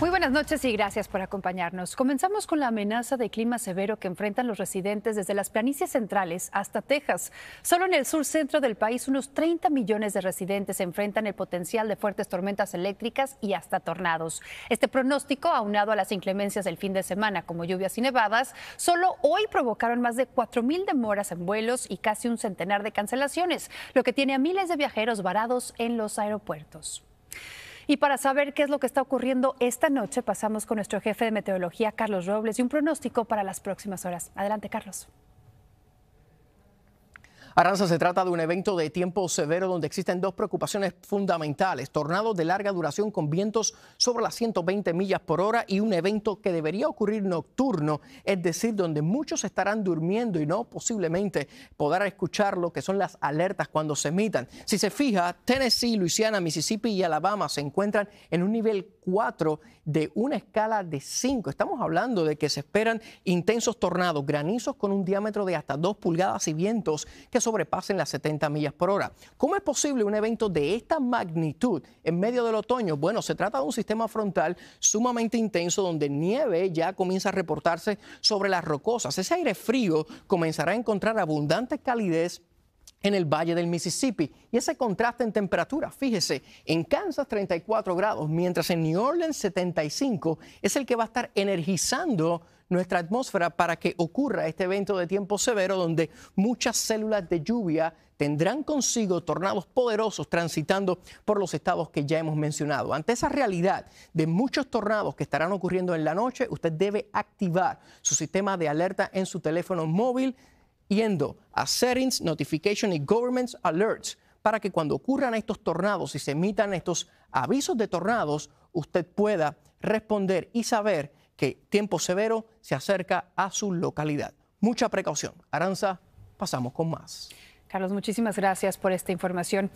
Muy buenas noches y gracias por acompañarnos. Comenzamos con la amenaza de clima severo que enfrentan los residentes desde las planicies centrales hasta Texas. Solo en el sur centro del país unos 30 millones de residentes enfrentan el potencial de fuertes tormentas eléctricas y hasta tornados. Este pronóstico, aunado a las inclemencias del fin de semana como lluvias y nevadas, solo hoy provocaron más de 4.000 demoras en vuelos y casi un centenar de cancelaciones, lo que tiene a miles de viajeros varados en los aeropuertos. Y para saber qué es lo que está ocurriendo esta noche, pasamos con nuestro jefe de meteorología, Carlos Robles, y un pronóstico para las próximas horas. Adelante, Carlos. Aranza se trata de un evento de tiempo severo donde existen dos preocupaciones fundamentales, tornados de larga duración con vientos sobre las 120 millas por hora y un evento que debería ocurrir nocturno, es decir, donde muchos estarán durmiendo y no posiblemente podrán escuchar lo que son las alertas cuando se emitan. Si se fija, Tennessee, Luisiana, Mississippi y Alabama se encuentran en un nivel 4 de una escala de 5. Estamos hablando de que se esperan intensos tornados, granizos con un diámetro de hasta 2 pulgadas y vientos que sobrepasen las 70 millas por hora. ¿Cómo es posible un evento de esta magnitud en medio del otoño? Bueno, se trata de un sistema frontal sumamente intenso donde nieve ya comienza a reportarse sobre las rocosas. Ese aire frío comenzará a encontrar abundante calidez en el valle del Mississippi. Y ese contraste en temperatura, fíjese, en Kansas 34 grados, mientras en New Orleans 75 es el que va a estar energizando nuestra atmósfera para que ocurra este evento de tiempo severo donde muchas células de lluvia tendrán consigo tornados poderosos transitando por los estados que ya hemos mencionado. Ante esa realidad de muchos tornados que estarán ocurriendo en la noche, usted debe activar su sistema de alerta en su teléfono móvil yendo a Settings, Notification y Government Alerts para que cuando ocurran estos tornados y se emitan estos avisos de tornados, usted pueda responder y saber que tiempo severo se acerca a su localidad. Mucha precaución. Aranza, pasamos con más. Carlos, muchísimas gracias por esta información.